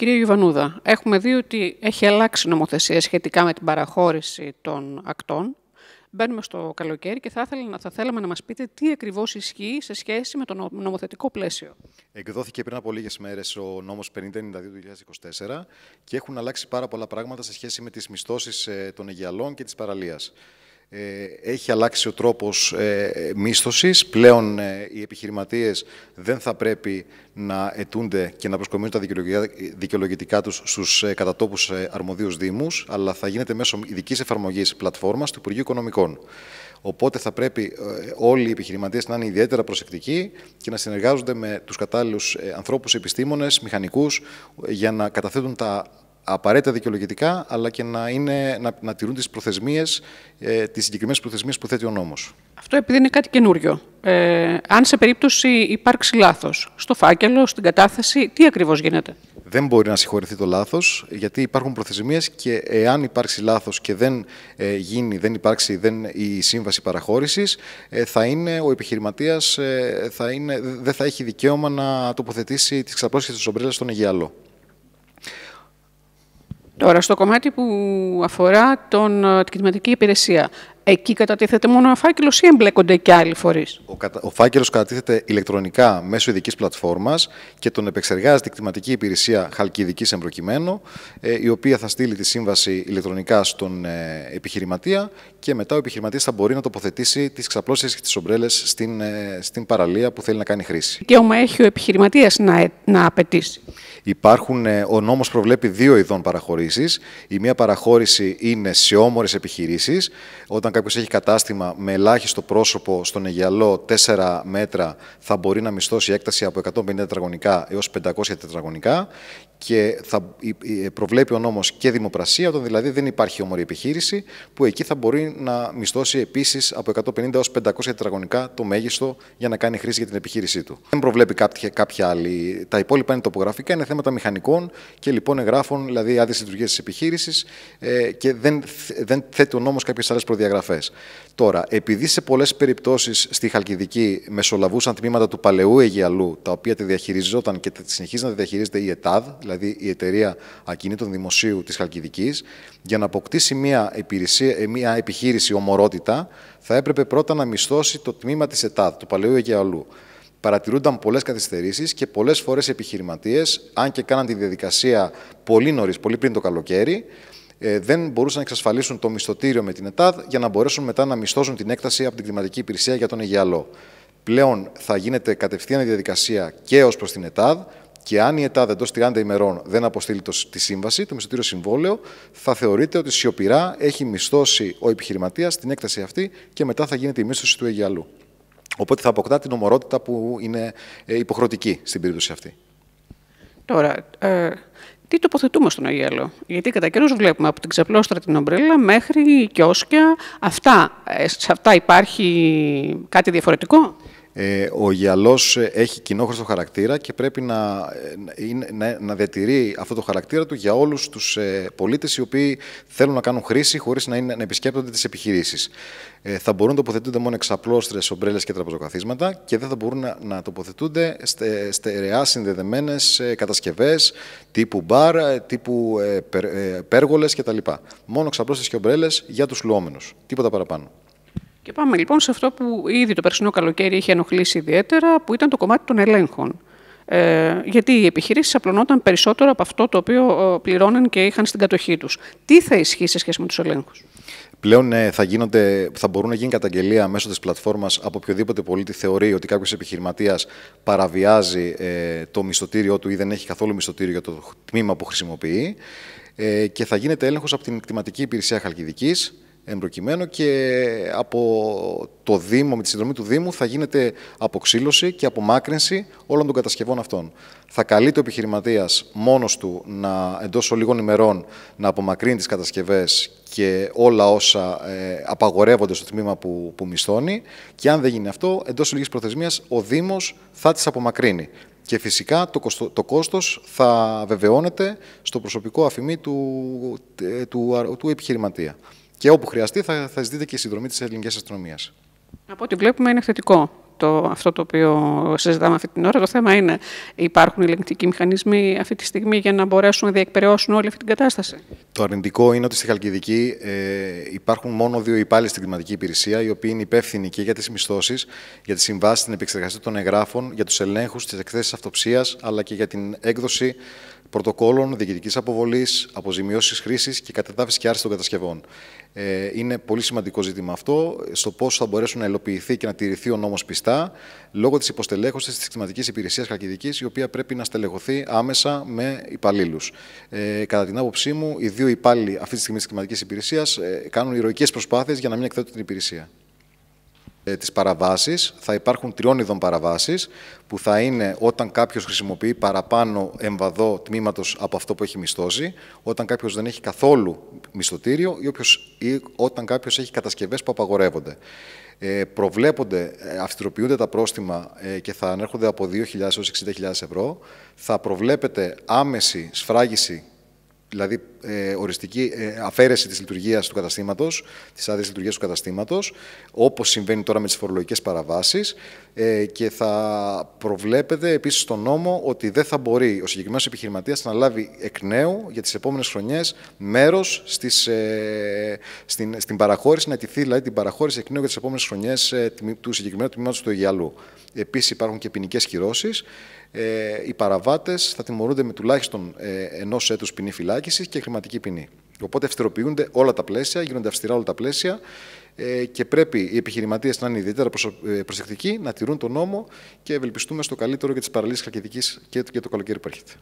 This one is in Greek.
Κύριε Γιουβανούδα, έχουμε δει ότι έχει αλλάξει νομοθεσία σχετικά με την παραχώρηση των ακτών. Μπαίνουμε στο καλοκαίρι και θα, ήθελα, θα θέλαμε να μας πείτε τι ακριβώς ισχύει σε σχέση με το νομοθετικό πλαίσιο. Εκδόθηκε πριν από λίγες μέρες ο νόμος 5092 2024 και έχουν αλλάξει πάρα πολλά πράγματα σε σχέση με τις μισθώσεις ε, των αιγιαλών και της παραλίας. Ε, έχει αλλάξει ο τρόπος ε, μίσθωσης. Πλέον ε, οι επιχειρηματίες δεν θα πρέπει να ετούνται και να προσκομίζουν τα δικαιολογητικά τους στους ε, κατατόπους ε, αρμοδίους δήμους, αλλά θα γίνεται μέσω ειδικής εφαρμογής πλατφόρμας του Υπουργείου Οικονομικών. Οπότε θα πρέπει όλοι οι επιχειρηματίες να είναι ιδιαίτερα προσεκτικοί και να συνεργάζονται με τους κατάλληλους ανθρώπους, επιστήμονες, μηχανικούς, για να καταθέτουν τα απαραίτητα δικαιολογητικά, αλλά και να, είναι, να, να τηρούν τις προθεσμίες, ε, τις συγκεκριμένες προθεσμίες που θέτει ο νόμος. Αυτό επειδή είναι κάτι καινούριο. Ε, αν σε περίπτωση υπάρξει λάθος στο φάκελο, στην κατάθεση, τι ακριβώς γίνεται. Δεν μπορεί να συγχωρηθεί το λάθος, γιατί υπάρχουν προθεσμίες και εάν υπάρξει λάθος και δεν ε, γίνει, δεν υπάρξει δεν, η σύμβαση παραχώρησης, ε, θα είναι ο επιχειρηματίας, ε, δεν θα έχει δικαίωμα να τοποθετήσει τις ξαπλώσει της ομπρέλας στον Αγιαλό. Τώρα, στο κομμάτι που αφορά τον, ε, την κοινωνική υπηρεσία. Εκεί κατατίθεται μόνο ο φάκελο ή εμπλέκονται και άλλοι φορείς. Ο, κατα... ο φάκελος κατατίθεται ηλεκτρονικά μέσω ειδικής πλατφόρμας και τον επεξεργάζεται η κτηματική υπηρεσία Χαλκιδικής εμπροκειμένου, ε, η οποία θα στείλει τη σύμβαση ηλεκτρονικά στον ε, επιχειρηματία και μετά ο επιχειρηματίας θα μπορεί να τοποθετήσει τις ξαπλώσεις και τις ομπρέλες στην, ε, στην παραλία που θέλει να κάνει χρήση. Δικαίωμα έχει ο επιχειρηματίας να, να απαιτήσει. Υπάρχουν, ο νόμος προβλέπει δύο ειδών παραχωρήσεις. Η μία παραχώρηση είναι σε όμορες επιχειρήσεις, όταν όταν κάποιος έχει κατάστημα με ελάχιστο πρόσωπο στον Αιγιαλό 4 μέτρα, θα μπορεί να μισθώσει έκταση από 150 τετραγωνικά έως 500 τετραγωνικά και θα προβλέπει ο νόμος και δημοπρασία, όταν δηλαδή δεν υπάρχει όμορφη, επιχείρηση, που εκεί θα μπορεί να μισθώσει επίσης από 150 έως 500 τετραγωνικά το μέγιστο για να κάνει χρήση για την επιχείρησή του. Δεν προβλέπει κάποια, κάποια άλλη. Τα υπόλοιπα είναι τοπογραφικά, είναι θέματα μηχανικών και λοιπόν εγγράφων, δηλαδή άδειες λειτουργίας της επιχείρησης ε, και δεν, δεν θέτει ο νόμος κάποιες άλλες προδιαγραφές. Τώρα, επειδή σε πολλές περιπτώσεις στη Χαλκιδική μεσολαβούσαν τμήματα του παλαιού Αιγιαλού, τα οποία τη διαχειριζόταν και τη συνεχίζει να τη διαχειρίζεται η ΕΤΑΔ, δηλαδή η εταιρεία ακινήτων δημοσίου της Χαλκιδικής, για να αποκτήσει μια, υπηρεσία, ε, μια επιχείρηση ομορότητα, θα έπρεπε πρώτα να μισθώσει το τμήμα της ΕΤΑΔ, του Παλαιού Αιγαλού. Παρατηρούνταν πολλές καθυστερήσεις και πολλές φορές οι επιχειρηματίες, αν και κάναν τη διαδικασία πολύ νωρίς, πολύ πριν το καλοκαίρι, ε, δεν μπορούσαν να εξασφαλίσουν το μισθωτήριο με την ΕΤΑΔ για να μπορέσουν μετά να μισθώσουν την έκταση από την κλιματική υπηρεσία για τον Αιγαλό. Πλέον θα γίνεται κατευθείαν η διαδικασία και ως προς την ΕΤΑΔ και αν η ΕΤΑΔ εντό 30 ημερών δεν αποστείλει το, τη σύμβαση, το μισθωτήριο συμβόλαιο, θα θεωρείται ότι σιωπηρά έχει μισθώσει ο επιχειρηματίας την έκταση αυτή και μετά θα γίνεται η μίσθωση του αγιαλού. Οπότε θα αποκτά την ομορότητα που είναι ε, υποχρεωτική στην περίπτωση αυτή. Τώρα, ε, τι τοποθετούμε στον Αγέλο. Γιατί κατά καιρούς βλέπουμε από την ξαπλώστρα την ομπρέλα μέχρι κιόσκια. Αυτά, ε, σε αυτά υπάρχει κάτι διαφορετικό. Ε, ο γυαλός ε, έχει κοινόχρηστο χαρακτήρα και πρέπει να, ε, να, να διατηρεί αυτό το χαρακτήρα του για όλους τους ε, πολίτες οι οποίοι θέλουν να κάνουν χρήση χωρίς να, είναι, να επισκέπτονται τις επιχειρήσεις. Ε, θα μπορούν να τοποθετούνται μόνο εξαπλώστρες, ομπρέλες και τραπεζοκαθίσματα και δεν θα μπορούν να, να τοποθετούνται στε, στερεά συνδεδεμένες ε, κατασκευές τύπου μπαρ, τύπου ε, πέργολες κτλ. Μόνο εξαπλώστρες και ομπρέλες για τους λουόμενους. Τίποτα παραπάνω. Και πάμε λοιπόν σε αυτό που ήδη το περσινό καλοκαίρι είχε ενοχλήσει ιδιαίτερα, που ήταν το κομμάτι των ελέγχων. Ε, γιατί οι επιχειρήσεις απλωνόταν περισσότερο από αυτό το οποίο ε, πληρώνουν και είχαν στην κατοχή τους. Τι θα ισχύει σε σχέση με τους ελέγχους. Πλέον ε, θα, γίνονται, θα μπορούν να γίνει καταγγελία μέσω της πλατφόρμας από οποιοδήποτε πολίτη θεωρεί ότι κάποιος επιχειρηματίας παραβιάζει ε, το μισθωτήριό του ή δεν έχει καθόλου μισθωτήριο για το τμήμα που χρησιμοποιεί. και θα γίνεται έλεγχος από την κτηματική υπηρεσία Χαλκιδικής, προκειμένου και από το Δήμο, με τη συνδρομή του Δήμου θα γίνεται αποξύλωση και απομάκρυνση όλων των κατασκευών αυτών. Θα καλείται ο επιχειρηματίας μόνος του να εντός λίγων ημερών να απομακρύνει τις κατασκευές και όλα όσα ε, απαγορεύονται στο τμήμα που, που μισθώνει. Και αν δεν γίνει αυτό, εντός λίγης προθεσμίας ο Δήμος θα τις απομακρύνει. Και φυσικά το, κοστο, κόστος θα βεβαιώνεται στο προσωπικό αφημί του, ε, του, του επιχειρηματία. Και όπου χρειαστεί θα, θα ζητείτε και η συνδρομή της ελληνικής αστυνομίας. Από ό,τι βλέπουμε είναι θετικό το, αυτό το οποίο συζητάμε αυτή την ώρα. Το θέμα είναι, υπάρχουν ελεγκτικοί μηχανισμοί αυτή τη στιγμή για να μπορέσουν να διεκπαιρεώσουν όλη αυτή την κατάσταση. Το αρνητικό είναι ότι στη Χαλκιδική ε, υπάρχουν μόνο δύο υπάλληλοι στην κλιματική υπηρεσία, οι οποίοι είναι υπεύθυνοι και για τις μισθώσεις, για τις συμβάσεις, την επεξεργασία των εγγράφων, για τους ελέγχους, τις εκθέσεις αυτοψίας, αλλά και για την έκδοση πρωτοκόλων διοικητικής αποβολής, αποζημιώσεις χρήσης και κατεδάφιση και άρση των κατασκευών. Ε, είναι πολύ σημαντικό ζήτημα αυτό, στο πώς θα μπορέσουν να ελοποιηθεί και να τηρηθεί ο νόμος πιστά, λόγω της υποστελέχωσης της κλιματική υπηρεσίας Χαλκιδικής, η οποία πρέπει να στελεχωθεί άμεσα με υπαλλήλους. Ε, κατά την άποψή μου, οι δύο υπάλληλοι αυτή τη στιγμή της κλιματική υπηρεσίας ε, κάνουν ηρωικές προσπάθειες για να μην εκθέτουν την υπηρεσία ε, τις παραβάσεις. Θα υπάρχουν τριών ειδών παραβάσεις που θα είναι όταν κάποιος χρησιμοποιεί παραπάνω εμβαδό τμήματος από αυτό που έχει μισθώσει, όταν κάποιος δεν έχει καθόλου μισθωτήριο ή, όταν κάποιος έχει κατασκευές που απαγορεύονται. Ε, προβλέπονται, ε, αυστηροποιούνται τα πρόστιμα ε, και θα ανέρχονται από 2.000 έως 60.000 ευρώ. Θα προβλέπεται άμεση σφράγιση, δηλαδή ε, οριστική ε, αφαίρεση της λειτουργίας του καταστήματος, της άδειας λειτουργίας του καταστήματος, όπως συμβαίνει τώρα με τις φορολογικές παραβάσεις. Ε, και θα προβλέπεται επίσης στον νόμο ότι δεν θα μπορεί ο συγκεκριμένος επιχειρηματίας να λάβει εκ νέου για τις επόμενες χρονιές μέρος ε, στην, στην παραχώρηση, να ετηθεί δηλαδή την παραχώρηση εκ νέου για τις επόμενες χρονιές ε, του συγκεκριμένου τμήματος του Αγιαλού. Επίσης υπάρχουν και ποινικές κυρώσεις. Ε, οι παραβάτες θα τιμωρούνται με τουλάχιστον ε, ενός έτους ποινή φυλάκισης και χρηματική ποινή. Οπότε αυστηροποιούνται όλα τα πλαίσια, γίνονται αυστηρά όλα τα πλαίσια ε, και πρέπει οι επιχειρηματίες να είναι ιδιαίτερα ε, προσεκτικοί, να τηρούν τον νόμο και ευελπιστούμε στο καλύτερο για τις παραλίες Χαλκιδικής και το καλοκαίρι που έρχεται.